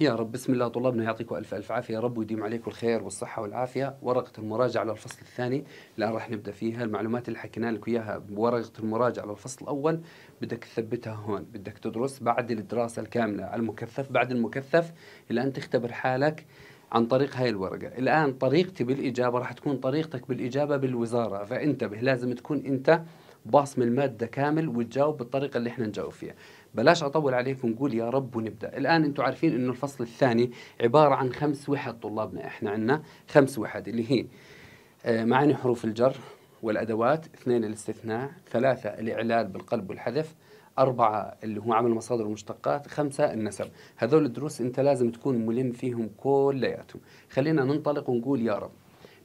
يا رب بسم الله طلابنا يعطيكم ألف ألف عافية يا رب ويديم عليكم الخير والصحة والعافية ورقة المراجعة للفصل الثاني الآن راح نبدأ فيها المعلومات اللي حكينا لكم إياها بورقة المراجعة للفصل الأول بدك تثبتها هون بدك تدرس بعد الدراسة الكاملة المكثف بعد المكثف الآن تختبر حالك عن طريق هاي الورقة الآن طريقتي بالإجابة راح تكون طريقتك بالإجابة بالوزارة فانتبه لازم تكون أنت باصم المادة كامل وتجاوب بالطريقة اللي احنا نجاوب فيها بلاش اطول عليكم نقول يا رب ونبدا الان انتم عارفين انه الفصل الثاني عباره عن خمس وحد طلابنا احنا عندنا خمس وحد اللي هي آه، معاني حروف الجر والادوات اثنين الاستثناء ثلاثه الاعلال بالقلب والحذف أربعة اللي هو عمل مصادر ومشتقات، خمسة النسب هذول الدروس أنت لازم تكون ملم فيهم كلياتهم خلينا ننطلق ونقول يا رب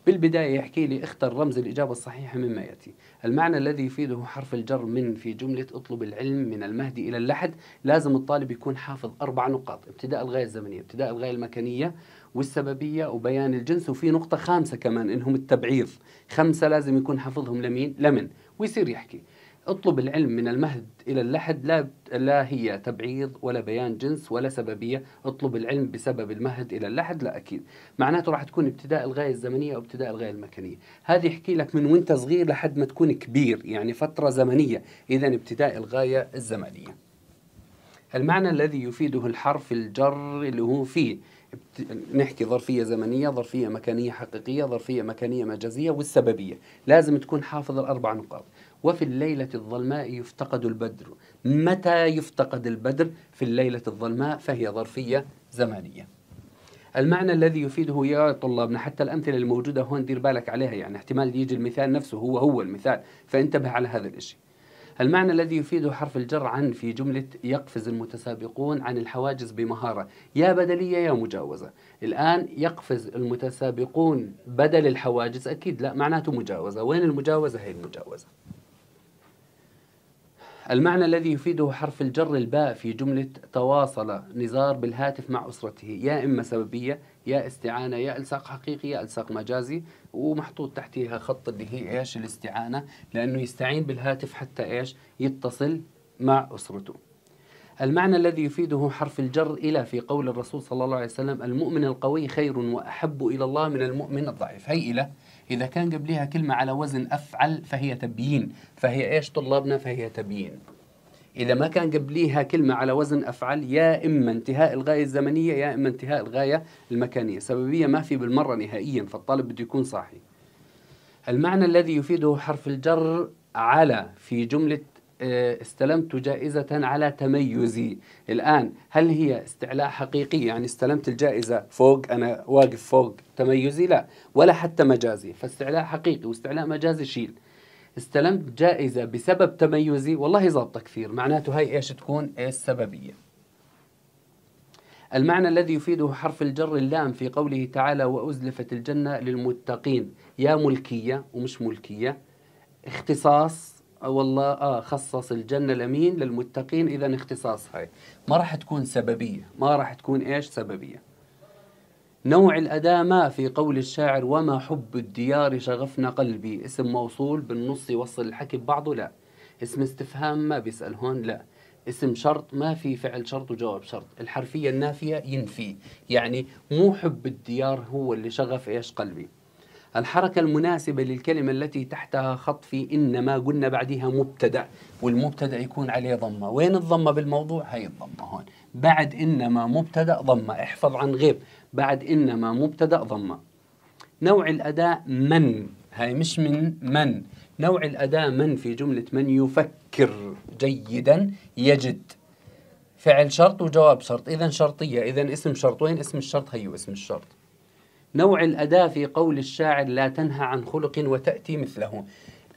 بالبداية يحكي لي اختر رمز الإجابة الصحيحة مما يأتي المعنى الذي يفيده حرف الجر من في جملة اطلب العلم من المهدي إلى اللحد لازم الطالب يكون حافظ أربع نقاط ابتداء الغاية الزمنية ابتداء الغاية المكانية والسببية وبيان الجنس وفي نقطة خامسة كمان إنهم التبعيض خمسة لازم يكون حافظهم لمين لمن ويصير يحكي اطلب العلم من المهد إلى اللحد لا, لا هي تبعيض ولا بيان جنس ولا سببية اطلب العلم بسبب المهد إلى اللحد لا أكيد معناته راح تكون ابتداء الغاية الزمنية أو ابتداء الغاية المكانية هذه يحكي لك من وانت صغير لحد ما تكون كبير يعني فترة زمنية إذا ابتداء الغاية الزمنية المعنى الذي يفيده الحرف الجر اللي هو فيه نحكي ظرفية زمنية ظرفية مكانية حقيقية ظرفية مكانية مجازية والسببية لازم تكون حافظ الأربع نقاط وفي الليلة الظلماء يفتقد البدر متى يفتقد البدر في الليلة الظلماء فهي ظرفية زمانية المعنى الذي يفيده يا طلابنا حتى الأمثلة الموجودة هون دير بالك عليها يعني احتمال يجي المثال نفسه هو هو المثال فانتبه على هذا الإشي المعنى الذي يفيده حرف الجر عن في جملة يقفز المتسابقون عن الحواجز بمهارة يا بدلية يا مجاوزة الآن يقفز المتسابقون بدل الحواجز أكيد لا معناته مجاوزة وين المجاوزة هي المجاوزة المعنى الذي يفيده حرف الجر الباء في جملة تواصل نزار بالهاتف مع أسرته يا إما سببية يا استعانة يا ألصاق حقيقي يا ألصاق مجازي ومحطوط تحتها خط اللي هي إيش الاستعانة لأنه يستعين بالهاتف حتى إيش يتصل مع أسرته المعنى الذي يفيده حرف الجر إلى في قول الرسول صلى الله عليه وسلم المؤمن القوي خير وأحب إلى الله من المؤمن الضعيف هي إلى إذا كان قبلها كلمة على وزن أفعل فهي تبيين فهي إيش طلابنا فهي تبيين إذا ما كان قبليها كلمة على وزن أفعل يا إما انتهاء الغاية الزمنية يا إما انتهاء الغاية المكانية سببية ما في بالمرة نهائيا فالطالب بده يكون صاحي المعنى الذي يفيده حرف الجر على في جملة آه، استلمت جائزة على تميزي الآن هل هي استعلاء حقيقي يعني استلمت الجائزة فوق أنا واقف فوق تميزي لا ولا حتى مجازي فاستعلاء حقيقي واستعلاء مجازي شيل استلمت جائزة بسبب تميزي والله ظابطة كثير معناته هاي إيش تكون السببية المعنى الذي يفيده حرف الجر اللام في قوله تعالى وأزلفت الجنة للمتقين يا ملكية ومش ملكية اختصاص والله آه خصص الجنة لمين للمتقين إذا اختصاص هاي ما راح تكون سببية ما راح تكون إيش سببية نوع الأداة ما في قول الشاعر وما حب الديار شغفنا قلبي اسم موصول بالنص يوصل الحكي ببعضه لا اسم استفهام ما بيسأل هون لا اسم شرط ما في فعل شرط وجواب شرط الحرفية النافية ينفي يعني مو حب الديار هو اللي شغف إيش قلبي الحركة المناسبة للكلمة التي تحتها خط في إنما قلنا بعدها مبتدأ والمبتدأ يكون عليه ضمة وين الضمة بالموضوع هي الضمة هون بعد إنما مبتدأ ضمة احفظ عن غيب بعد إنما مبتدأ ضمة نوع الأداة من هاي مش من من نوع الأداة من في جملة من يفكر جيدا يجد فعل شرط وجواب شرط إذا شرطية إذا اسم شرط وين اسم الشرط هيو اسم الشرط نوع الأداة في قول الشاعر لا تنهى عن خلق وتأتي مثله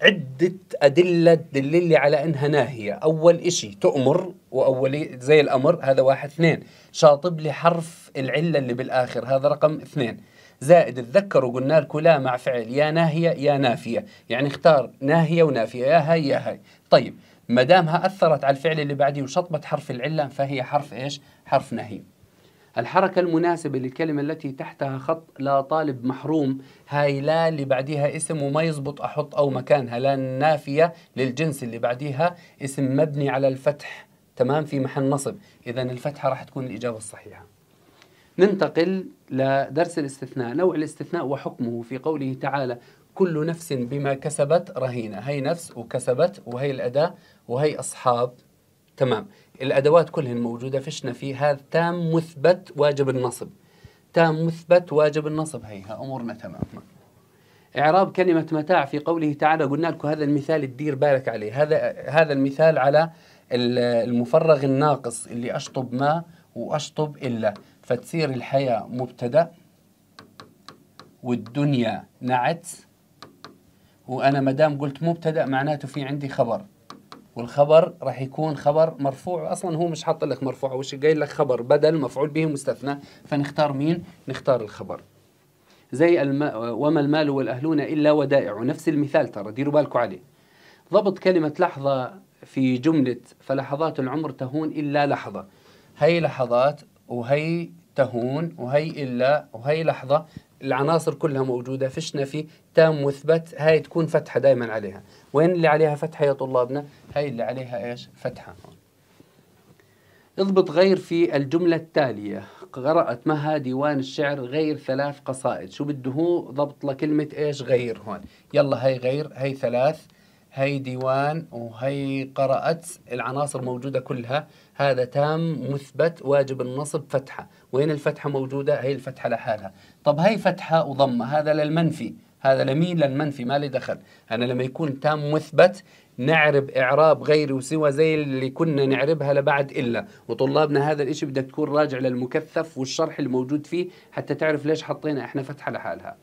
عدة أدلة تدللي على أنها ناهية أول إشي تؤمر وأول زي الأمر هذا واحد اثنين شاطب لي حرف العلة اللي بالآخر هذا رقم اثنين زائد اتذكروا قلنا الكلا مع فعل يا ناهية يا نافية يعني اختار ناهية ونافية يا هاي يا هاي طيب ما دامها أثرت على الفعل اللي بعديه وشطبت حرف العلة فهي حرف إيش حرف ناهي الحركة المناسبة للكلمة التي تحتها خط لا طالب محروم هاي لا اللي بعديها اسم وما يزبط أحط أو مكانها لا النافية للجنس اللي بعديها اسم مبني على الفتح تمام في محل نصب إذا الفتحة راح تكون الإجابة الصحيحة ننتقل لدرس الاستثناء نوع الاستثناء وحكمه في قوله تعالى كل نفس بما كسبت رهينة هي نفس وكسبت وهي الأداة وهي أصحاب تمام الادوات كلهن موجوده فشنا فيه هذا تام مثبت واجب النصب تام مثبت واجب النصب هيها امورنا تمام اعراب كلمه متاع في قوله تعالى قلنا لكم هذا المثال تدير بالك عليه هذا هذا المثال على المفرغ الناقص اللي اشطب ما واشطب الا فتصير الحياه مبتدا والدنيا نعت وانا ما دام قلت مبتدا معناته في عندي خبر والخبر راح يكون خبر مرفوع اصلا هو مش حاط لك مرفوع شيء قايل لك خبر بدل مفعول به مستثنى فنختار مين نختار الخبر زي الم... وما المال والاهلون الا ودائع نفس المثال ترى ديروا بالكم عليه ضبط كلمه لحظه في جمله فلحظات العمر تهون الا لحظه هي لحظات وهي تهون وهي الا وهي لحظه العناصر كلها موجودة فشنا نفي تام مثبت هاي تكون فتحة دائما عليها وين اللي عليها فتحة يا طلابنا هاي اللي عليها إيش فتحة اضبط غير في الجملة التالية قرأت مها ديوان الشعر غير ثلاث قصائد شو بده هو ضبط لكلمة إيش غير هون يلا هاي غير هاي ثلاث هي ديوان وهي قرأت العناصر موجودة كلها هذا تام مثبت واجب النصب فتحة وين الفتحة موجودة هي الفتحة لحالها طب هي فتحة وضمة هذا للمنفي هذا لمين للمنفي ما لي دخل أنا لما يكون تام مثبت نعرب إعراب غير وسوى زي اللي كنا نعربها لبعد إلا وطلابنا هذا الإشي بدك تكون راجع للمكثف والشرح الموجود فيه حتى تعرف ليش حطينا إحنا فتحة لحالها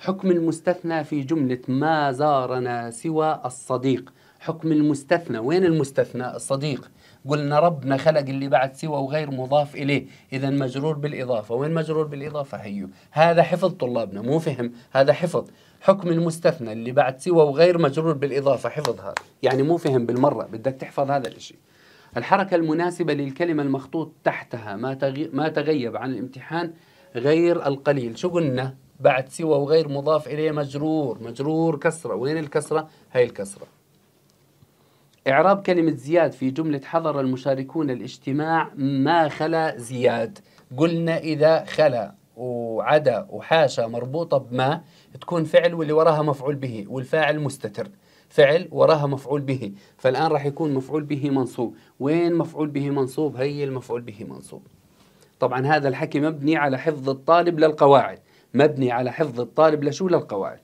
حكم المستثنى في جملة ما زارنا سوى الصديق حكم المستثنى وين المستثنى الصديق قلنا ربنا خلق اللي بعد سوى وغير مضاف إليه إذا مجرور بالإضافة وين مجرور بالإضافة هيو هذا حفظ طلابنا مو فهم هذا حفظ حكم المستثنى اللي بعد سوى وغير مجرور بالإضافة حفظها يعني مو فهم بالمرة بدك تحفظ هذا الإشي الحركة المناسبة للكلمة المخطوط تحتها ما, تغي... ما تغيب عن الامتحان غير القليل شو قلنا بعد سوى وغير مضاف إليه مجرور مجرور كسرة وين الكسرة هاي الكسرة إعراب كلمة زياد في جملة حضر المشاركون الاجتماع ما خلا زياد قلنا إذا خلا وعدا وحاشا مربوطة بما تكون فعل واللي وراها مفعول به والفاعل مستتر فعل وراها مفعول به فالآن راح يكون مفعول به منصوب وين مفعول به منصوب هي المفعول به منصوب طبعا هذا الحكي مبني على حفظ الطالب للقواعد مبني على حفظ الطالب لشو للقواعد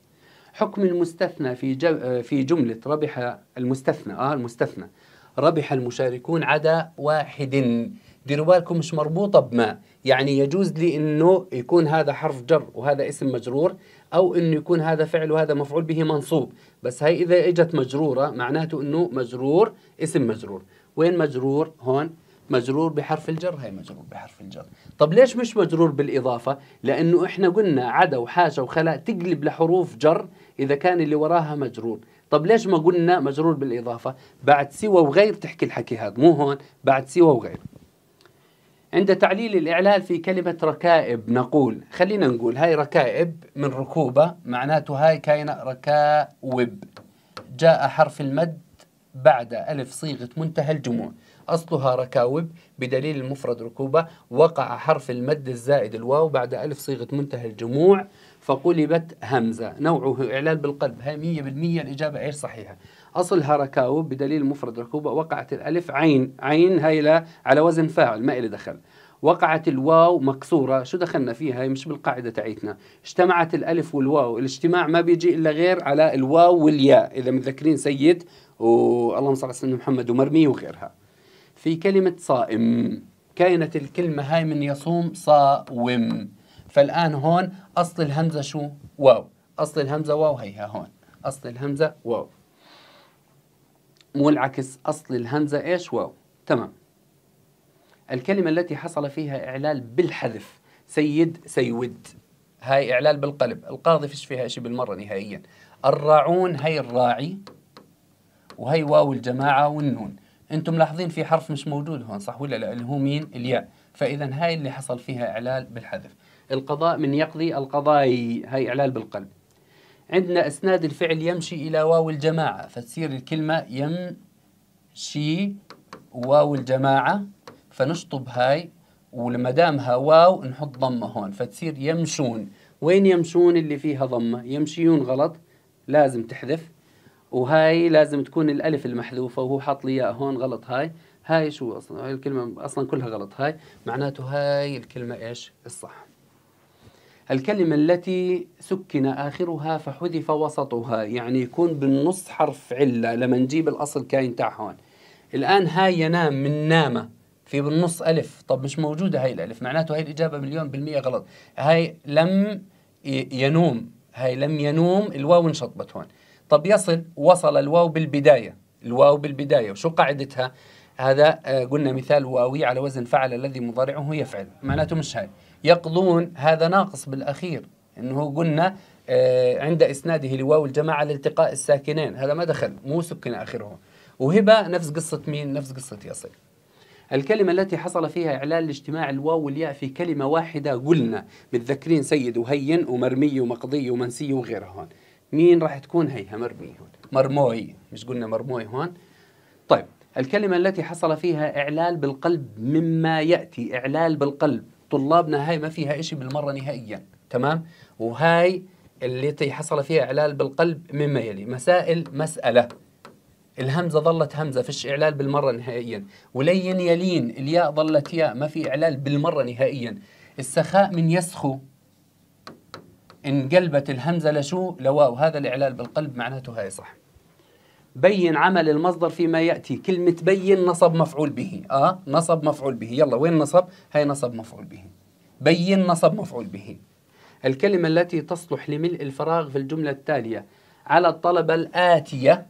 حكم المستثنى في في جملة ربح المستثنى اه المستثنى ربح المشاركون عدا واحد ديروا بالكم مش مربوطة بما يعني يجوز لي انه يكون هذا حرف جر وهذا اسم مجرور او انه يكون هذا فعل وهذا مفعول به منصوب بس هي اذا اجت مجرورة معناته انه مجرور اسم مجرور وين مجرور هون مجرور بحرف الجر هي مجرور بحرف الجر طب ليش مش مجرور بالإضافة لأنه إحنا قلنا عدا وحاشا وخلاء تقلب لحروف جر إذا كان اللي وراها مجرور طب ليش ما قلنا مجرور بالإضافة بعد سوى وغير تحكي الحكي هذا مو هون بعد سوى وغير عند تعليل الإعلال في كلمة ركائب نقول خلينا نقول هاي ركائب من ركوبة معناته هاي كاينة ركاوب جاء حرف المد بعد ألف صيغة منتهى الجموع أصلها ركاوب بدليل المفرد ركوبة وقع حرف المد الزائد الواو بعد ألف صيغة منتهى الجموع فقلبت همزة نوعه إعلال بالقلب هاي مية بالمية الإجابة غير صحيحة أصلها ركاوب بدليل مفرد ركوبة وقعت الألف عين عين هاي لا على وزن فاعل ما إلي دخل وقعت الواو مكسورة شو دخلنا فيها هي مش بالقاعدة تعيتنا اجتمعت الألف والواو الاجتماع ما بيجي إلا غير على الواو والياء إذا متذكرين سيد واللهم صل على سيدنا محمد ومرمي وغيرها في كلمة صائم كانت الكلمة هاي من يصوم صاوم فالآن هون أصل الهمزة شو؟ واو أصل الهمزة واو هيها هون أصل الهمزة واو مو العكس أصل الهمزة إيش واو تمام الكلمة التي حصل فيها إعلال بالحذف سيد سيود هاي إعلال بالقلب القاضي فيش فيها شيء بالمرة نهائيا الراعون هي الراعي وهي واو الجماعة والنون انتم ملاحظين في حرف مش موجود هون صح ولا لا اللي هو مين الياء فاذا هاي اللي حصل فيها اعلال بالحذف القضاء من يقضي القضاي هاي إعلال بالقلب عندنا إسناد الفعل يمشي إلى واو الجماعة فتصير الكلمة يمشي واو الجماعة فنشطب هاي ولما دامها واو نحط ضمة هون فتصير يمشون وين يمشون اللي فيها ضمة يمشيون غلط لازم تحذف وهاي لازم تكون الألف المحذوفة وهو حاط لي إياها هون غلط هاي هاي شو أصلا هاي الكلمة أصلا كلها غلط هاي معناته هاي الكلمة إيش الصح الكلمة التي سكن آخرها فحذف وسطها يعني يكون بالنص حرف علة لما نجيب الأصل كاين تاع هون الآن ها ينام من نامة في بالنص ألف طب مش موجودة هاي الألف معناته هاي الإجابة مليون بالمية غلط هاي لم ينوم هاي لم ينوم الواو انشطبت هون طب يصل وصل الواو بالبداية الواو بالبداية وشو قاعدتها هذا آه، قلنا مثال واوي على وزن فعل الذي مضارعه يفعل معناته مش هاي يقضون هذا ناقص بالأخير أنه قلنا آه، عند إسناده لواو الجماعة لالتقاء الساكنين هذا ما دخل مو سكن آخره وهبة نفس قصة مين نفس قصة يصل الكلمة التي حصل فيها إعلان لاجتماع الواو والياء في كلمة واحدة قلنا متذكرين سيد وهين ومرمي ومقضي ومنسي وغيرها هون مين راح تكون هيها مرمي هون مرموي مش قلنا مرموي هون طيب الكلمة التي حصل فيها إعلال بالقلب مما يأتي إعلال بالقلب طلابنا هاي ما فيها شيء بالمرة نهائيا تمام وهاي اللي حصل فيها إعلال بالقلب مما يلي مسائل مسألة الهمزة ظلت همزة فيش إعلال بالمرة نهائيا ولين يلين الياء ظلت ياء ما في إعلال بالمرة نهائيا السخاء من يسخو انقلبت الهمزة لشو لواو هذا الإعلال بالقلب معناته هاي صح بين عمل المصدر فيما ياتي كلمه بين نصب مفعول به اه نصب مفعول به يلا وين نصب هاي نصب مفعول به بين نصب مفعول به الكلمه التي تصلح لملء الفراغ في الجمله التاليه على الطلبه الاتيه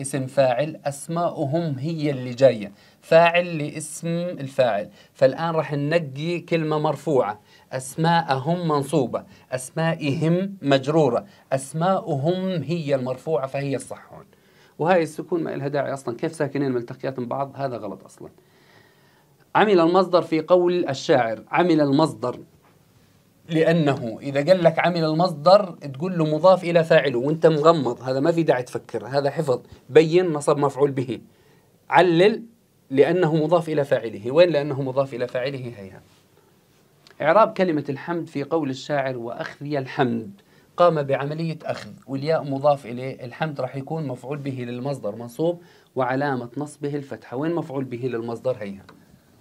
اسم فاعل اسماءهم هي اللي جايه فاعل لاسم الفاعل فالان راح ننقي كلمه مرفوعه أسماءهم منصوبة أسمائهم مجرورة اسماءهم هي المرفوعة فهي الصح هون وهاي السكون ما لها داعي أصلا كيف ساكنين ملتقيات من بعض هذا غلط أصلا عمل المصدر في قول الشاعر عمل المصدر لأنه إذا قال لك عمل المصدر تقول له مضاف إلى فاعله وأنت مغمض هذا ما في داعي تفكر هذا حفظ بين نصب مفعول به علل لأنه مضاف إلى فاعله وين لأنه مضاف إلى فاعله هيها إعراب كلمة الحمد في قول الشاعر وأخذي الحمد قام بعملية أخذ والياء مضاف إليه الحمد راح يكون مفعول به للمصدر منصوب وعلامة نصبه الفتحة وين مفعول به للمصدر هيها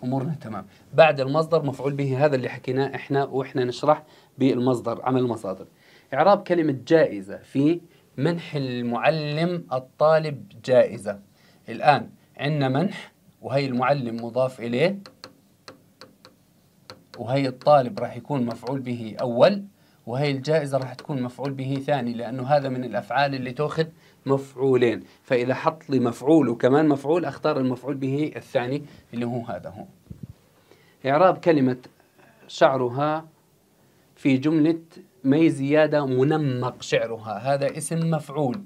أمورنا تمام بعد المصدر مفعول به هذا اللي حكيناه إحنا وإحنا نشرح بالمصدر عمل المصادر إعراب كلمة جائزة في منح المعلم الطالب جائزة الآن عندنا منح وهي المعلم مضاف إليه وهي الطالب راح يكون مفعول به أول وهي الجائزة راح تكون مفعول به ثاني لأنه هذا من الأفعال اللي تأخذ مفعولين فإذا حط لي مفعول وكمان مفعول أختار المفعول به الثاني اللي هو هذا هو إعراب كلمة شعرها في جملة مي زيادة منمق شعرها هذا اسم مفعول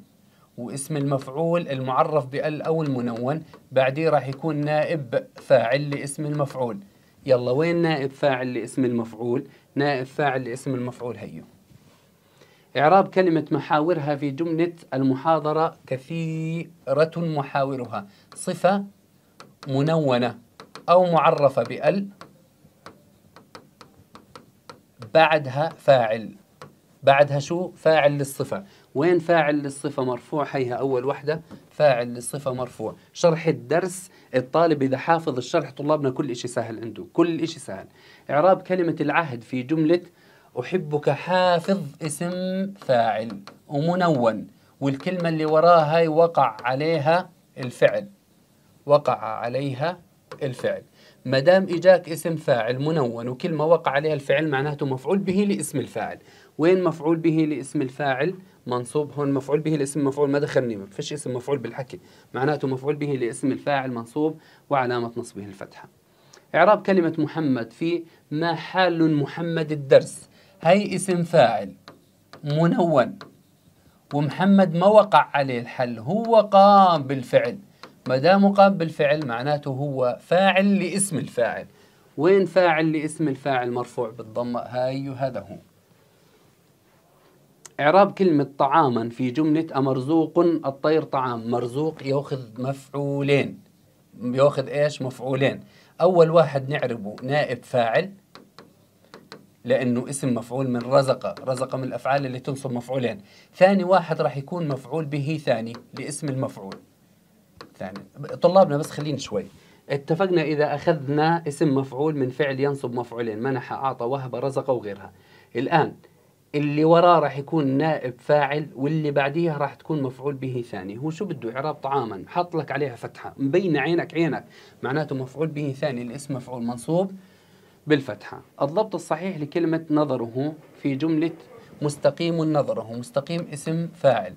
واسم المفعول المعرف بال أو المنون بعديه راح يكون نائب فاعل لاسم المفعول يلا وين نائب فاعل لاسم المفعول نائب فاعل لاسم المفعول هيو إعراب كلمة محاورها في جملة المحاضرة كثيرة محاورها صفة منونة أو معرفة بأل بعدها فاعل بعدها شو فاعل للصفة وين فاعل للصفة مرفوع هيها أول وحدة فاعل للصفة مرفوع شرح الدرس الطالب إذا حافظ الشرح طلابنا كل إشي سهل عنده كل إشي سهل إعراب كلمة العهد في جملة أحبك حافظ اسم فاعل ومنون والكلمة اللي وراها هاي وقع عليها الفعل وقع عليها الفعل ما دام اجاك اسم فاعل منون وكلمه وقع عليها الفعل معناته مفعول به لاسم الفاعل وين مفعول به لاسم الفاعل منصوب هون مفعول به لاسم مفعول ما دخلني ما فيش اسم مفعول بالحكي معناته مفعول به لاسم الفاعل منصوب وعلامة نصبه الفتحة إعراب كلمة محمد في ما حال محمد الدرس هي اسم فاعل منون ومحمد ما وقع عليه الحل هو قام بالفعل ما دام قام بالفعل معناته هو فاعل لاسم الفاعل وين فاعل لاسم الفاعل مرفوع بالضمه هاي هذا هو إعراب كلمة طعاما في جملة أمرزوق الطير طعام مرزوق يأخذ مفعولين يأخذ إيش مفعولين أول واحد نعربه نائب فاعل لأنه اسم مفعول من رزق رزق من الأفعال اللي تنصب مفعولين ثاني واحد راح يكون مفعول به ثاني لاسم المفعول ثاني طلابنا بس خلينا شوي اتفقنا إذا أخذنا اسم مفعول من فعل ينصب مفعولين منح أعطى وهب رزق وغيرها الآن اللي وراه راح يكون نائب فاعل واللي بعديها راح تكون مفعول به ثاني هو شو بده اعراب طعاما حط لك عليها فتحه مبينه عينك عينك معناته مفعول به ثاني الاسم مفعول منصوب بالفتحه الضبط الصحيح لكلمه نظره في جمله مستقيم نظره مستقيم اسم فاعل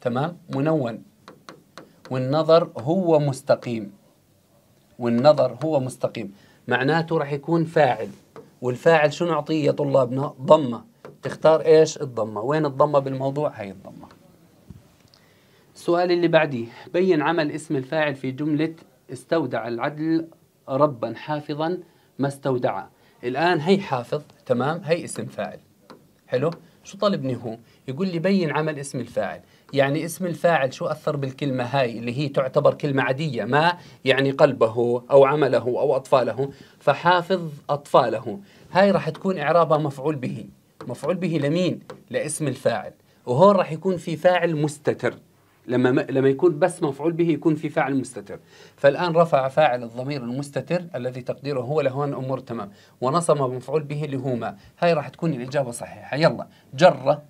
تمام منون والنظر هو مستقيم والنظر هو مستقيم معناته راح يكون فاعل والفاعل شو نعطيه يا طلابنا ضمه تختار ايش الضمه وين الضمه بالموضوع هي الضمه السؤال اللي بعديه بين عمل اسم الفاعل في جمله استودع العدل ربا حافظا ما استودع الان هي حافظ تمام هي اسم فاعل حلو شو طالبني هو يقول لي بين عمل اسم الفاعل يعني اسم الفاعل شو أثر بالكلمة هاي اللي هي تعتبر كلمة عادية ما يعني قلبه أو عمله أو أطفاله فحافظ أطفاله هاي راح تكون إعرابها مفعول به مفعول به لمين لاسم الفاعل وهون راح يكون في فاعل مستتر لما لما يكون بس مفعول به يكون في فاعل مستتر فالان رفع فاعل الضمير المستتر الذي تقديره هو لهون امور تمام ونصب مفعول به اللي هو ما هاي راح تكون الاجابه صحيحه يلا جره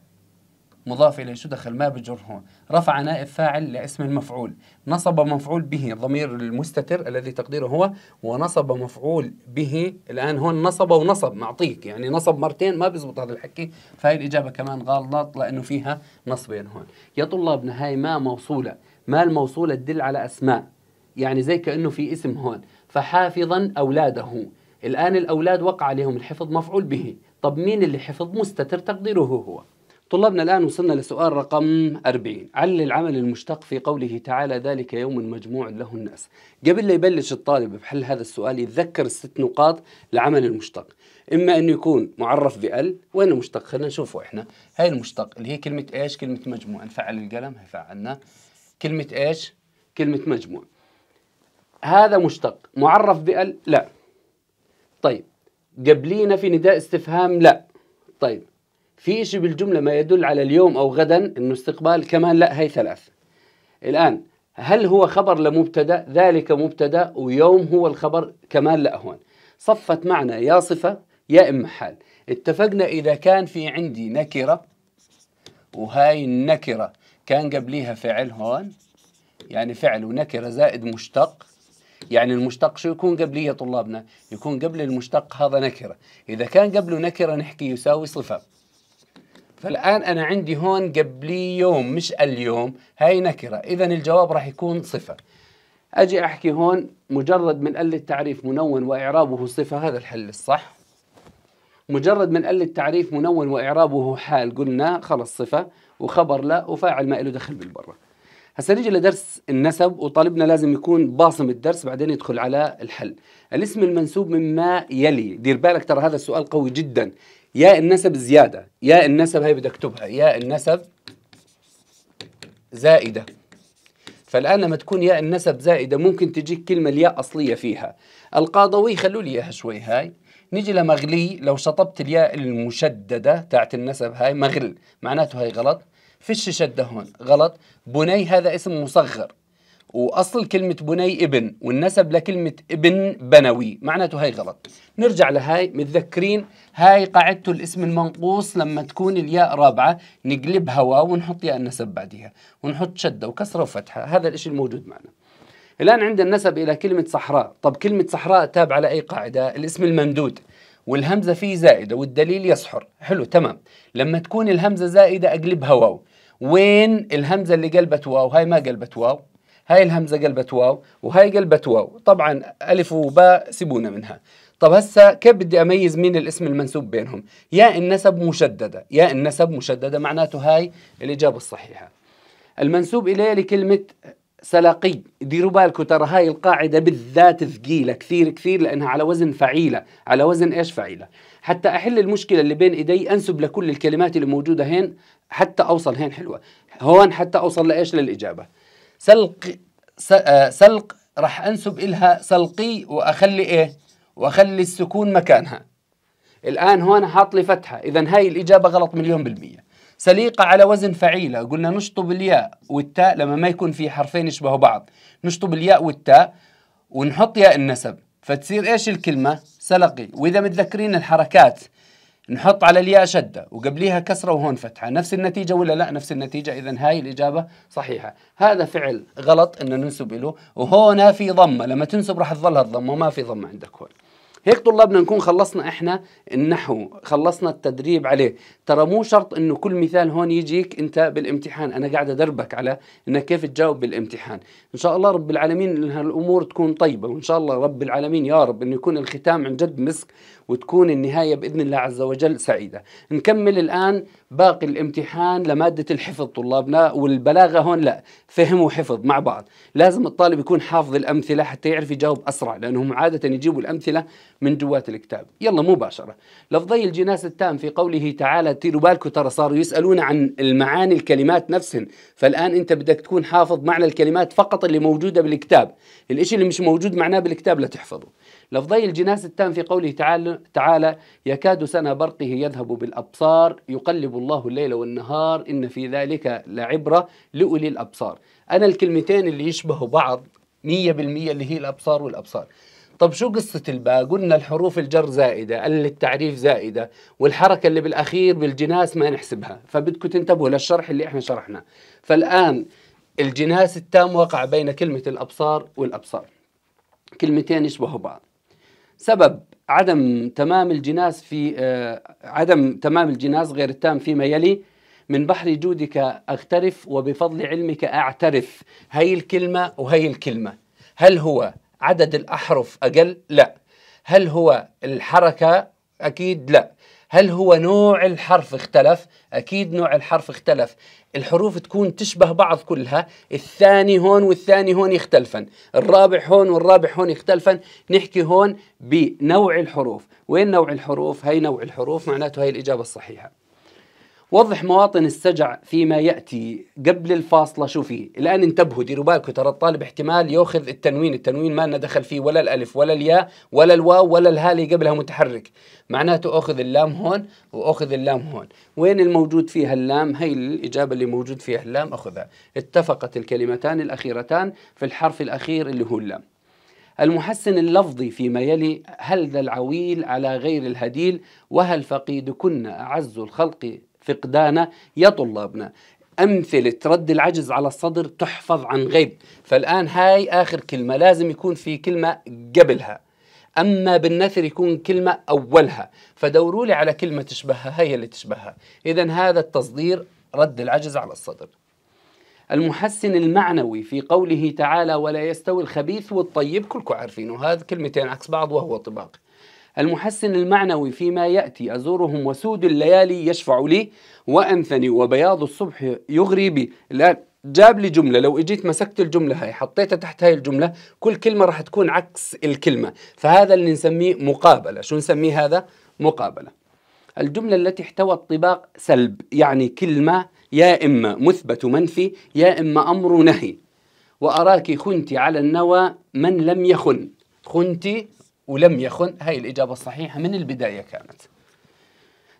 مضاف إلى شو دخل ما بجر هون رفع نائب فاعل لاسم المفعول نصب مفعول به ضمير المستتر الذي تقديره هو ونصب مفعول به الآن هون نصب ونصب معطيك يعني نصب مرتين ما بيزبط هذا الحكي فهي الإجابة كمان غلط لأنه فيها نصبين هون يا طلابنا نهاية ما موصولة ما الموصولة تدل على أسماء يعني زي كأنه في اسم هون فحافظا أولاده الآن الأولاد وقع عليهم الحفظ مفعول به طب مين اللي حفظ مستتر تقديره هو طلابنا الآن وصلنا لسؤال رقم 40 علل العمل المشتق في قوله تعالى ذلك يوم مجموع له الناس قبل لا يبلش الطالب بحل هذا السؤال يتذكر الست نقاط لعمل المشتق إما أنه يكون معرف بأل وين المشتق خلينا نشوفه إحنا هاي المشتق اللي هي كلمة إيش كلمة مجموع نفعل القلم هيفعلنا كلمة إيش كلمة مجموع هذا مشتق معرف بأل لا طيب قبلينا في نداء استفهام لا طيب في شيء بالجملة ما يدل على اليوم أو غدا أنه استقبال كمان لا هي ثلاث الآن هل هو خبر لمبتدا ذلك مبتدا ويوم هو الخبر كمان لا هون صفت معنا يا صفة يا إما حال اتفقنا إذا كان في عندي نكرة وهاي النكرة كان قبليها فعل هون يعني فعل ونكرة زائد مشتق يعني المشتق شو يكون قبليه طلابنا؟ يكون قبل المشتق هذا نكرة إذا كان قبله نكرة نحكي يساوي صفة فالآن أنا عندي هون قبلي يوم مش اليوم هاي نكرة إذا الجواب راح يكون صفة أجي أحكي هون مجرد من قال التعريف منون وإعرابه صفة هذا الحل الصح مجرد من قال التعريف منون وإعرابه حال قلنا خلص صفة وخبر لا وفاعل ما له دخل بالبرة هسه نيجي لدرس النسب وطالبنا لازم يكون باصم الدرس بعدين يدخل على الحل الاسم المنسوب مما يلي دير بالك ترى هذا السؤال قوي جدا يا النسب زياده يا النسب هي بدك تكتبها يا النسب زائده فالآن لما تكون ياء النسب زائدة ممكن تجيك كلمة الياء أصلية فيها القاضوي خلوا لي إياها شوي هاي نيجي لمغلي لو شطبت الياء المشددة تاعت النسب هاي مغل معناته هاي غلط فيش شدة هون غلط بني هذا اسم مصغر وأصل كلمة بني ابن والنسب لكلمة ابن بنوي معناته هاي غلط نرجع لهاي متذكرين هاي قاعدته الاسم المنقوص لما تكون الياء رابعة نقلبها واو ونحط ياء النسب بعدها ونحط شدة وكسرة وفتحة هذا الإشي الموجود معنا الآن عندنا النسب إلى كلمة صحراء طب كلمة صحراء تابعة لأي قاعدة الاسم الممدود والهمزة فيه زائدة والدليل يسحر حلو تمام لما تكون الهمزة زائدة أقلبها واو وين الهمزه اللي قلبت واو هاي ما قلبت واو هاي الهمزه قلبت واو وهاي قلبت واو طبعا الف وباء سيبونا منها طب هسه كيف بدي اميز مين الاسم المنسوب بينهم يا النسب مشدده يا النسب مشدده معناته هاي الاجابه الصحيحه المنسوب اليه لكلمه سلاقي ديروا بالكم ترى هاي القاعده بالذات ثقيله كثير كثير لانها على وزن فعيله على وزن ايش فعيله حتى أحل المشكلة اللي بين إيدي أنسب لكل الكلمات اللي موجودة هين حتى أوصل هين حلوة هون حتى أوصل لإيش للإجابة سلق آه، سلق راح أنسب إلها سلقي وأخلي إيه وأخلي السكون مكانها الآن هون حاط لي فتحة إذا هاي الإجابة غلط مليون بالمية سليقة على وزن فعيلة قلنا نشطب الياء والتاء لما ما يكون في حرفين يشبهوا بعض نشطب الياء والتاء ونحط ياء النسب فتصير إيش الكلمة سلقي وإذا متذكرين الحركات نحط على الياء شدة وقبليها كسرة وهون فتحة نفس النتيجة ولا لا نفس النتيجة إذا هاي الإجابة صحيحة هذا فعل غلط إنه ننسب له وهنا في ضمة لما تنسب راح تظلها الضمة ما في ضمة عندك هون هيك طلابنا نكون خلصنا احنا النحو خلصنا التدريب عليه ترى مو شرط انه كل مثال هون يجيك انت بالامتحان انا قاعد ادربك على انك كيف تجاوب بالامتحان ان شاء الله رب العالمين ان هالامور تكون طيبه وان شاء الله رب العالمين يا رب انه يكون الختام عن جد مسك وتكون النهاية بإذن الله عز وجل سعيدة نكمل الآن باقي الامتحان لمادة الحفظ طلابنا والبلاغة هون لا فهم وحفظ مع بعض لازم الطالب يكون حافظ الأمثلة حتى يعرف يجاوب أسرع لأنهم عادة يجيبوا الأمثلة من جوات الكتاب يلا مباشرة لفظي الجناس التام في قوله تعالى ديروا بالكم ترى صاروا يسألون عن المعاني الكلمات نفسهم فالآن أنت بدك تكون حافظ معنى الكلمات فقط اللي موجودة بالكتاب الإشي اللي مش موجود معناه بالكتاب لا تحفظه لفظي الجناس التام في قوله تعالى, تعالى يكاد سنا برقه يذهب بالأبصار يقلب الله الليل والنهار إن في ذلك لعبرة لأولي الأبصار أنا الكلمتين اللي يشبهوا بعض مية بالمية اللي هي الأبصار والأبصار طب شو قصة الباء؟ قلنا الحروف الجر زائدة، التعريف زائدة، والحركة اللي بالأخير بالجناس ما نحسبها، فبدكم تنتبهوا للشرح اللي احنا شرحناه. فالآن الجناس التام وقع بين كلمة الأبصار والأبصار. كلمتين يشبهوا بعض. سبب عدم تمام الجناس في آه، عدم تمام الجناس غير التام فيما يلي من بحر جودك اغترف وبفضل علمك اعترف هي الكلمه وهي الكلمه هل هو عدد الاحرف اقل لا هل هو الحركه اكيد لا هل هو نوع الحرف اختلف اكيد نوع الحرف اختلف الحروف تكون تشبه بعض كلها الثاني هون والثاني هون يختلفن الرابع هون والرابع هون يختلفن نحكي هون بنوع الحروف وين نوع الحروف هي نوع الحروف معناته هي الاجابه الصحيحه وضح مواطن السجع فيما ياتي قبل الفاصله شو فيه الان انتبهوا ديروا بالكم ترى الطالب احتمال ياخذ التنوين التنوين ما لنا دخل فيه ولا الالف ولا الياء ولا الواو ولا الهاء اللي قبلها متحرك معناته اخذ اللام هون واخذ اللام هون وين الموجود فيها اللام هي الاجابه اللي موجود فيها اللام اخذها اتفقت الكلمتان الاخيرتان في الحرف الاخير اللي هو اللام المحسن اللفظي فيما يلي هل ذا العويل على غير الهديل وهل فقيدكن أعز الخلق فقدانا يا طلابنا أمثلة رد العجز على الصدر تحفظ عن غيب فالآن هاي آخر كلمة لازم يكون في كلمة قبلها أما بالنثر يكون كلمة أولها فدوروا لي على كلمة تشبهها هي اللي تشبهها إذا هذا التصدير رد العجز على الصدر المحسن المعنوي في قوله تعالى ولا يستوي الخبيث والطيب كلكم عارفينه هذا كلمتين عكس بعض وهو طباقي المحسن المعنوي فيما يأتي أزورهم وسود الليالي يشفع لي وأنثني وبياض الصبح يغري بي الآن جاب لي جملة لو اجيت مسكت الجملة هاي حطيتها تحت هاي الجملة كل كلمة راح تكون عكس الكلمة فهذا اللي نسميه مقابلة شو نسميه هذا؟ مقابلة الجملة التي احتوت طباق سلب يعني كلمة يا إما مثبت منفي يا إما أمر نهي وأراك خنت على النوى من لم يخن خنت ولم يخن هاي الإجابة الصحيحة من البداية كانت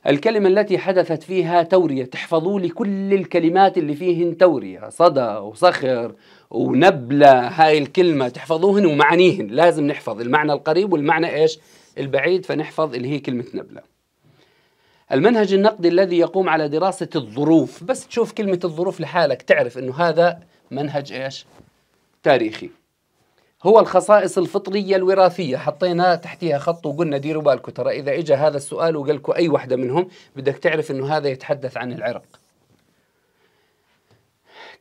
الكلمة التي حدثت فيها تورية تحفظوا لي كل الكلمات اللي فيهن تورية صدى وصخر ونبلة هاي الكلمة تحفظوهن ومعانيهن لازم نحفظ المعنى القريب والمعنى إيش البعيد فنحفظ اللي هي كلمة نبلة المنهج النقدي الذي يقوم على دراسة الظروف بس تشوف كلمة الظروف لحالك تعرف أنه هذا منهج إيش تاريخي هو الخصائص الفطرية الوراثية حطينا تحتها خط وقلنا ديروا بالكم ترى إذا إجا هذا السؤال وقال لكم أي واحدة منهم بدك تعرف أنه هذا يتحدث عن العرق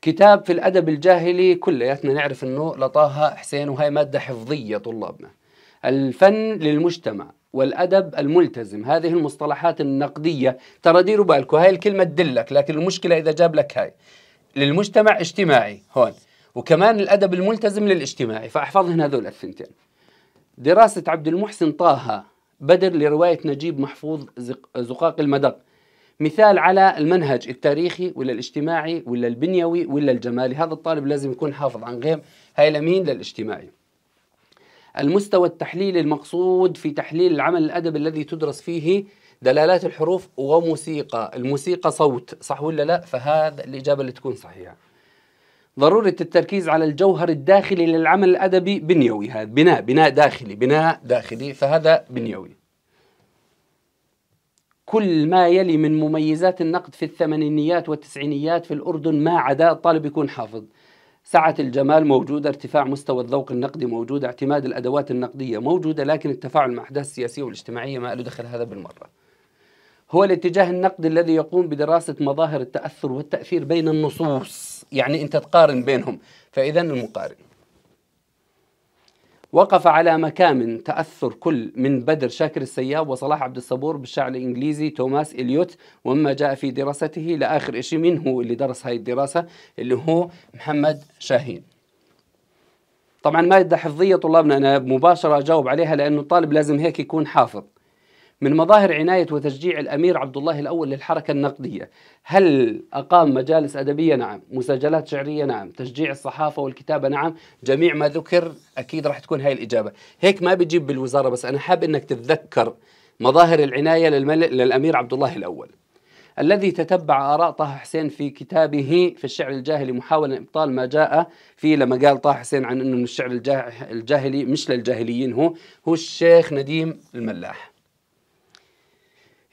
كتاب في الأدب الجاهلي كلياتنا نعرف أنه لطه حسين وهي مادة حفظية طلابنا الفن للمجتمع والادب الملتزم هذه المصطلحات النقديه ترى ديروا بالكم هاي الكلمه تدلك لكن المشكله اذا جاب لك هاي للمجتمع اجتماعي هون وكمان الادب الملتزم للاجتماعي فاحفظ هنا هذول الثنتين دراسة عبد المحسن طه بدر لرواية نجيب محفوظ زقاق المدق مثال على المنهج التاريخي ولا الاجتماعي ولا البنيوي ولا الجمالي هذا الطالب لازم يكون حافظ عن غيم هاي لمين للاجتماعي المستوى التحليلي المقصود في تحليل العمل الأدبي الذي تدرس فيه دلالات الحروف وموسيقى الموسيقى صوت صح ولا لا فهذا الإجابة اللي تكون صحيحة ضرورة التركيز على الجوهر الداخلي للعمل الأدبي بنيوي هذا بناء بناء داخلي بناء داخلي فهذا بنيوي كل ما يلي من مميزات النقد في الثمانينيات والتسعينيات في الأردن ما عدا الطالب يكون حافظ سعة الجمال موجودة ارتفاع مستوى الذوق النقدي موجود اعتماد الأدوات النقدية موجودة لكن التفاعل مع أحداث السياسية والاجتماعية ما له دخل هذا بالمرة هو الاتجاه النقدي الذي يقوم بدراسة مظاهر التأثر والتأثير بين النصوص يعني أنت تقارن بينهم فإذا المقارن وقف على مكامن تأثر كل من بدر شاكر السياب وصلاح عبد الصبور بالشعر الإنجليزي توماس إليوت ومما جاء في دراسته لآخر إشي هو اللي درس هاي الدراسة اللي هو محمد شاهين طبعا مادة حفظية طلابنا أنا مباشرة أجاوب عليها لأنه الطالب لازم هيك يكون حافظ من مظاهر عناية وتشجيع الأمير عبد الله الأول للحركة النقدية هل أقام مجالس أدبية نعم مسجلات شعرية نعم تشجيع الصحافة والكتابة نعم جميع ما ذكر أكيد راح تكون هاي الإجابة هيك ما بجيب بالوزارة بس أنا حاب أنك تتذكر مظاهر العناية للأمير عبد الله الأول الذي تتبع آراء طه حسين في كتابه في الشعر الجاهلي محاولة إبطال ما جاء فيه لما قال طه حسين عن أنه الشعر الجاهلي مش للجاهليين هو هو الشيخ نديم الملاح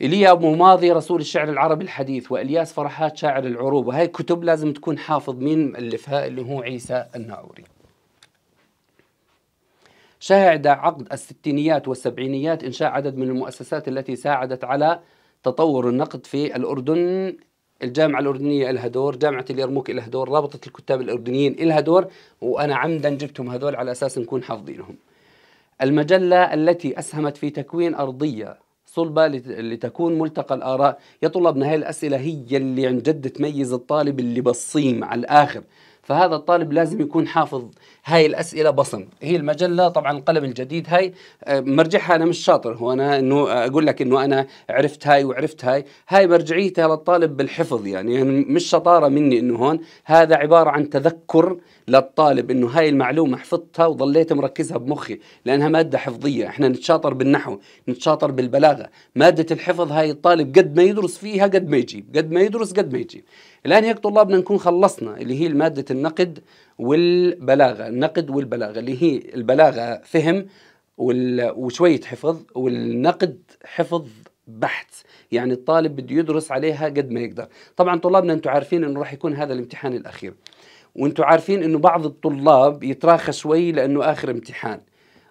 إليا أبو ماضي رسول الشعر العربي الحديث وإلياس فرحات شاعر العروب وهي كتب لازم تكون حافظ مين مؤلفها اللي هو عيسى الناوري شهد عقد الستينيات والسبعينيات إنشاء عدد من المؤسسات التي ساعدت على تطور النقد في الأردن الجامعة الأردنية لها دور جامعة اليرموك لها دور رابطة الكتاب الأردنيين لها دور وأنا عمدا جبتهم هذول على أساس نكون حافظينهم المجلة التي أسهمت في تكوين أرضية صلبة لتكون ملتقى الآراء يا طلابنا هاي الأسئلة هي اللي عن جد تميز الطالب اللي بصيم على الآخر فهذا الطالب لازم يكون حافظ هاي الاسئله بصم هي المجله طبعا القلم الجديد هاي آه، مرجعها انا مش شاطر هو انا انه اقول لك انه انا عرفت هاي وعرفت هاي هاي مرجعيتها للطالب بالحفظ يعني, يعني مش شطاره مني انه هون هذا عباره عن تذكر للطالب انه هاي المعلومه حفظتها وظليت مركزها بمخي لانها ماده حفظيه احنا نتشاطر بالنحو نتشاطر بالبلاغه ماده الحفظ هاي الطالب قد ما يدرس فيها قد ما يجيب قد ما يدرس قد ما يجيب الان هيك طلابنا نكون خلصنا اللي هي ماده النقد والبلاغه النقد والبلاغه اللي هي البلاغه فهم وشويه حفظ والنقد حفظ بحت يعني الطالب بده يدرس عليها قد ما يقدر طبعا طلابنا انتم عارفين انه راح يكون هذا الامتحان الاخير وانتم عارفين انه بعض الطلاب يتراخى شوي لانه اخر امتحان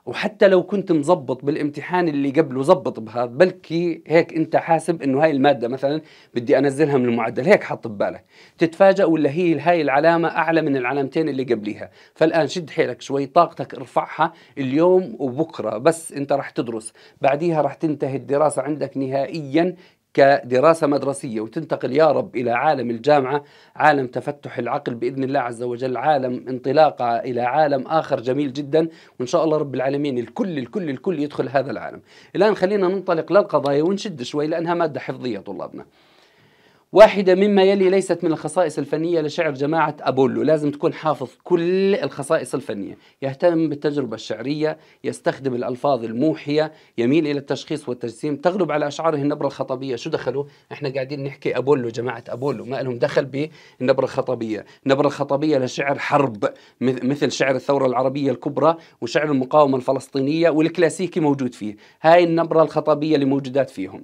وحتى لو كنت مظبط بالامتحان اللي قبله ظبط بهذا بلكي هيك انت حاسب انه هاي الماده مثلا بدي انزلها من المعدل هيك حط ببالك تتفاجئ ولا هي هاي العلامه اعلى من العلامتين اللي قبليها فالان شد حيلك شوي طاقتك ارفعها اليوم وبكره بس انت راح تدرس بعديها راح تنتهي الدراسه عندك نهائيا كدراسة مدرسية وتنتقل يا رب إلى عالم الجامعة عالم تفتح العقل بإذن الله عز وجل عالم انطلاقة إلى عالم آخر جميل جدا وإن شاء الله رب العالمين الكل الكل الكل يدخل هذا العالم الآن خلينا ننطلق للقضايا ونشد شوي لأنها مادة حفظية طلابنا واحدة مما يلي ليست من الخصائص الفنية لشعر جماعة أبولو لازم تكون حافظ كل الخصائص الفنية يهتم بالتجربة الشعرية يستخدم الألفاظ الموحية يميل إلى التشخيص والتجسيم تغلب على أشعاره النبرة الخطبية شو دخلوا؟ إحنا قاعدين نحكي أبولو جماعة أبولو ما لهم دخل بالنبرة الخطبية النبرة الخطبية لشعر حرب مثل شعر الثورة العربية الكبرى وشعر المقاومة الفلسطينية والكلاسيكي موجود فيه هاي النبرة الخطبية اللي موجودات فيهم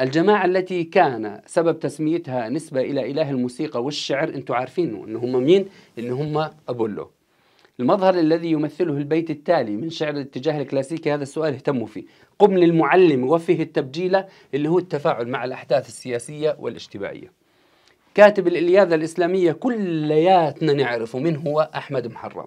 الجماعة التي كان سبب تسميتها نسبة إلى إله الموسيقى والشعر أنتم عارفينه إن هم مين؟ إن هم أبولو المظهر الذي يمثله البيت التالي من شعر الاتجاه الكلاسيكي هذا السؤال اهتموا فيه قم للمعلم وفيه التبجيلة اللي هو التفاعل مع الأحداث السياسية والاجتماعية كاتب الإلياذة الإسلامية كلياتنا نعرفه من هو أحمد محرم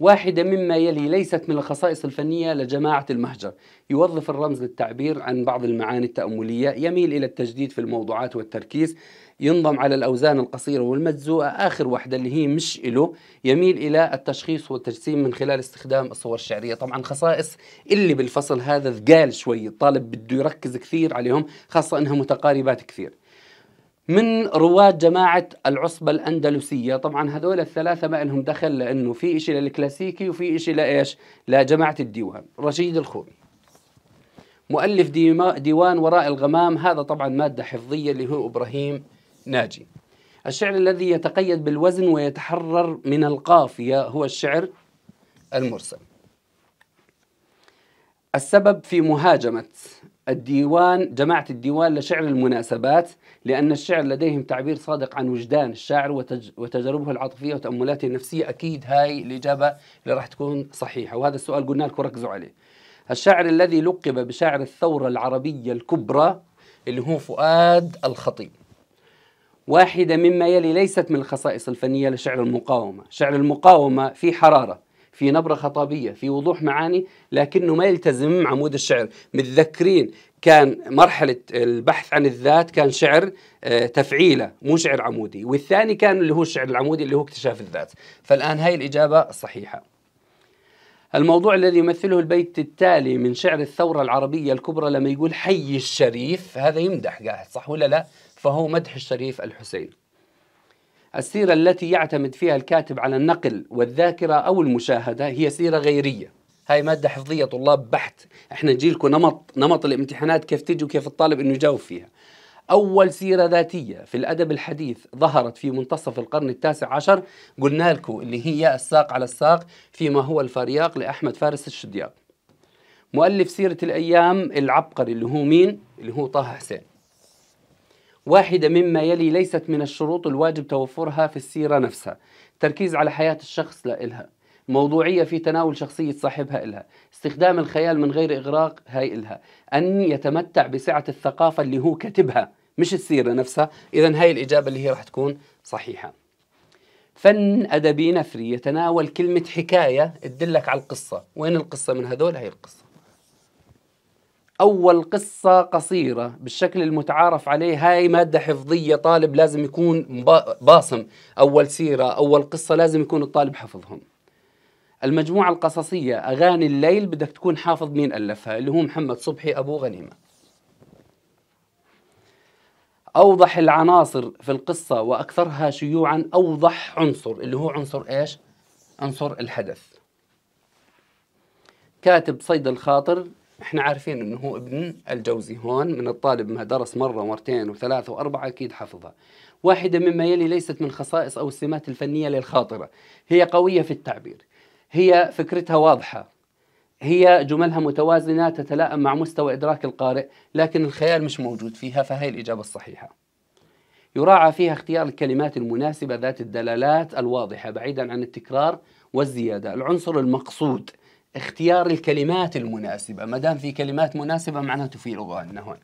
واحدة مما يلي ليست من الخصائص الفنية لجماعة المهجر يوظف الرمز للتعبير عن بعض المعاني التأملية يميل إلى التجديد في الموضوعات والتركيز ينضم على الأوزان القصيرة والمجزوءة آخر واحدة اللي هي مش إله يميل إلى التشخيص والتجسيم من خلال استخدام الصور الشعرية طبعا خصائص اللي بالفصل هذا ثقال شوي الطالب بده يركز كثير عليهم خاصة أنها متقاربات كثير من رواد جماعة العصبة الأندلسية طبعا هذول الثلاثة ما لهم دخل لأنه في إشي للكلاسيكي وفي إشي لإيش لجماعة الديوان رشيد الخوري مؤلف ديوان وراء الغمام هذا طبعا مادة حفظية اللي هو إبراهيم ناجي الشعر الذي يتقيد بالوزن ويتحرر من القافية هو الشعر المرسل السبب في مهاجمة الديوان جماعة الديوان لشعر المناسبات لأن الشعر لديهم تعبير صادق عن وجدان الشاعر وتج وتجاربه العاطفية وتأملاته النفسية أكيد هاي الإجابة اللي راح تكون صحيحة وهذا السؤال قلنا لكم ركزوا عليه الشاعر الذي لقب بشاعر الثورة العربية الكبرى اللي هو فؤاد الخطيب واحدة مما يلي ليست من الخصائص الفنية لشعر المقاومة شعر المقاومة في حرارة في نبرة خطابية في وضوح معاني لكنه ما يلتزم عمود الشعر متذكرين كان مرحلة البحث عن الذات كان شعر آه، تفعيلة مو شعر عمودي والثاني كان اللي هو الشعر العمودي اللي هو اكتشاف الذات فالآن هاي الإجابة صحيحة الموضوع الذي يمثله البيت التالي من شعر الثورة العربية الكبرى لما يقول حي الشريف هذا يمدح قاعد صح ولا لا فهو مدح الشريف الحسين السيرة التي يعتمد فيها الكاتب على النقل والذاكرة أو المشاهدة هي سيرة غيرية هاي مادة حفظية طلاب بحت احنا جيلكم نمط نمط الامتحانات كيف تجي وكيف الطالب انه يجاوب فيها أول سيرة ذاتية في الأدب الحديث ظهرت في منتصف القرن التاسع عشر قلنا لكم اللي هي الساق على الساق فيما هو الفرياق لأحمد فارس الشدياق مؤلف سيرة الأيام العبقري اللي هو مين؟ اللي هو طه حسين واحدة مما يلي ليست من الشروط الواجب توفرها في السيرة نفسها تركيز على حياة الشخص لا إلها موضوعية في تناول شخصية صاحبها إلها استخدام الخيال من غير إغراق هاي إلها أن يتمتع بسعة الثقافة اللي هو كاتبها مش السيرة نفسها إذا هاي الإجابة اللي هي راح تكون صحيحة فن أدبي نفري يتناول كلمة حكاية تدلك على القصة وين القصة من هذول هاي القصة أول قصة قصيرة بالشكل المتعارف عليه هاي مادة حفظية طالب لازم يكون باصم أول سيرة أول قصة لازم يكون الطالب حفظهم المجموعة القصصية أغاني الليل بدك تكون حافظ مين ألفها اللي هو محمد صبحي أبو غنيمة أوضح العناصر في القصة وأكثرها شيوعا أوضح عنصر اللي هو عنصر إيش؟ عنصر الحدث كاتب صيد الخاطر احنا عارفين انه هو ابن الجوزي هون من الطالب ما درس مره ومرتين وثلاثه واربعه اكيد حفظها. واحده مما يلي ليست من خصائص او السمات الفنيه للخاطره، هي قويه في التعبير، هي فكرتها واضحه، هي جملها متوازنه تتلائم مع مستوى ادراك القارئ، لكن الخيال مش موجود فيها فهي الاجابه الصحيحه. يراعى فيها اختيار الكلمات المناسبه ذات الدلالات الواضحه بعيدا عن التكرار والزياده، العنصر المقصود اختيار الكلمات المناسبة ما دام في كلمات مناسبة معناته في لغة عندنا هون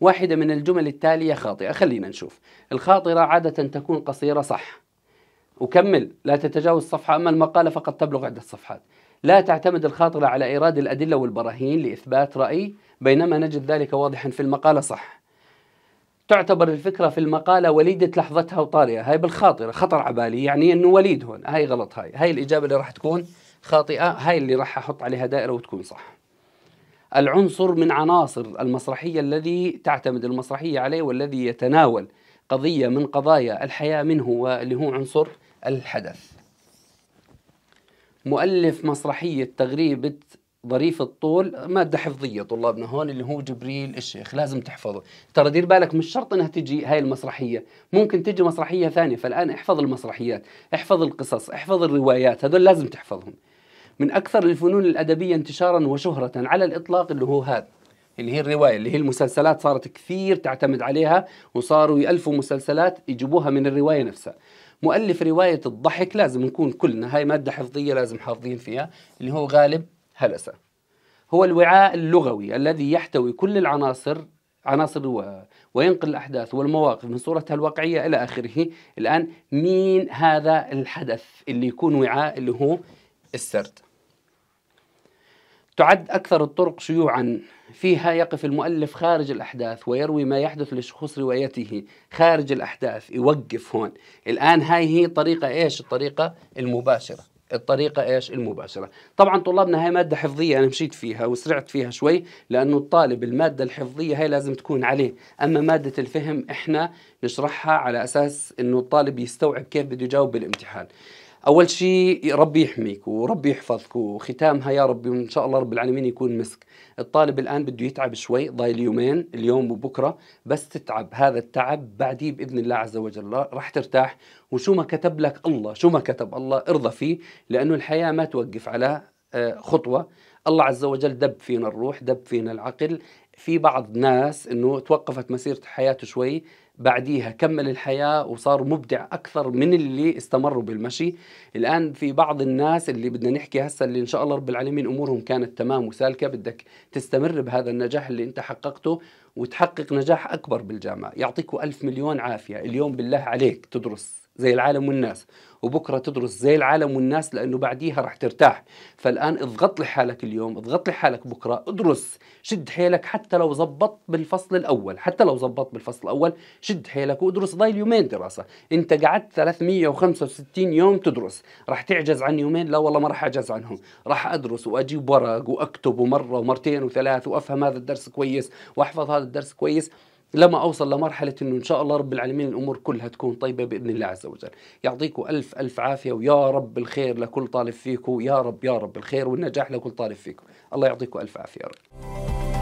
واحدة من الجمل التالية خاطئة خلينا نشوف الخاطرة عادة تكون قصيرة صح وكمل لا تتجاوز صفحة أما المقالة فقد تبلغ عدة صفحات لا تعتمد الخاطرة على إيراد الأدلة والبراهين لإثبات رأي بينما نجد ذلك واضحا في المقالة صح تعتبر الفكرة في المقالة وليدة لحظتها وطارئة هاي بالخاطرة خطر عبالي يعني أنه وليد هون هاي غلط هاي هاي الإجابة اللي راح تكون خاطئة هاي اللي راح أحط عليها دائرة وتكون صح العنصر من عناصر المسرحية الذي تعتمد المسرحية عليه والذي يتناول قضية من قضايا الحياة منه واللي هو عنصر الحدث مؤلف مسرحية تغريبة ظريف الطول مادة حفظية طلابنا هون اللي هو جبريل الشيخ لازم تحفظه ترى دير بالك مش شرط انها تجي هاي المسرحية ممكن تجي مسرحية ثانية فالآن احفظ المسرحيات احفظ القصص احفظ الروايات هذول لازم تحفظهم من أكثر الفنون الأدبية انتشارا وشهرة على الإطلاق اللي هو هذا اللي يعني هي الرواية اللي هي المسلسلات صارت كثير تعتمد عليها وصاروا يألفوا مسلسلات يجيبوها من الرواية نفسها مؤلف رواية الضحك لازم نكون كلنا هاي مادة حفظية لازم حافظين فيها اللي هو غالب هلسة هو الوعاء اللغوي الذي يحتوي كل العناصر عناصر الرواية وينقل الأحداث والمواقف من صورتها الواقعية إلى آخره الآن مين هذا الحدث اللي يكون وعاء اللي هو السرد تعد أكثر الطرق شيوعا فيها يقف المؤلف خارج الأحداث ويروي ما يحدث لشخص روايته خارج الأحداث يوقف هون الآن هاي هي طريقة إيش الطريقة المباشرة الطريقة إيش المباشرة طبعا طلابنا هاي مادة حفظية أنا مشيت فيها وسرعت فيها شوي لأنه الطالب المادة الحفظية هاي لازم تكون عليه أما مادة الفهم إحنا نشرحها على أساس أنه الطالب يستوعب كيف بده يجاوب بالامتحان اول شيء ربي يحميك وربي يحفظك وختامها يا ربي وان شاء الله رب العالمين يكون مسك الطالب الان بده يتعب شوي ضايل يومين اليوم وبكره بس تتعب هذا التعب بعديه باذن الله عز وجل راح ترتاح وشو ما كتب لك الله شو ما كتب الله ارضى فيه لانه الحياه ما توقف على آه، خطوه الله عز وجل دب فينا الروح دب فينا العقل في بعض ناس انه توقفت مسيره حياته شوي بعديها كمل الحياة وصار مبدع أكثر من اللي استمروا بالمشي الآن في بعض الناس اللي بدنا نحكي هسا اللي إن شاء الله رب العالمين أمورهم كانت تمام وسالكة بدك تستمر بهذا النجاح اللي أنت حققته وتحقق نجاح أكبر بالجامعة يعطيكوا ألف مليون عافية اليوم بالله عليك تدرس زي العالم والناس وبكره تدرس زي العالم والناس لانه بعديها رح ترتاح فالان اضغط لحالك اليوم اضغط لحالك بكره ادرس شد حيلك حتى لو زبطت بالفصل الاول حتى لو زبطت بالفصل الاول شد حيلك وادرس ضايل يومين دراسه انت قعدت 365 يوم تدرس رح تعجز عن يومين لا والله ما رح اعجز عنهم رح ادرس واجيب ورق واكتب ومره ومرتين وثلاث وافهم هذا الدرس كويس واحفظ هذا الدرس كويس لما اوصل لمرحله انه ان شاء الله رب العالمين الامور كلها تكون طيبه باذن الله عز وجل يعطيكم الف الف عافيه ويا رب الخير لكل طالب فيكم يا رب يا رب الخير والنجاح لكل طالب فيكم الله يعطيكم الف عافيه يا رب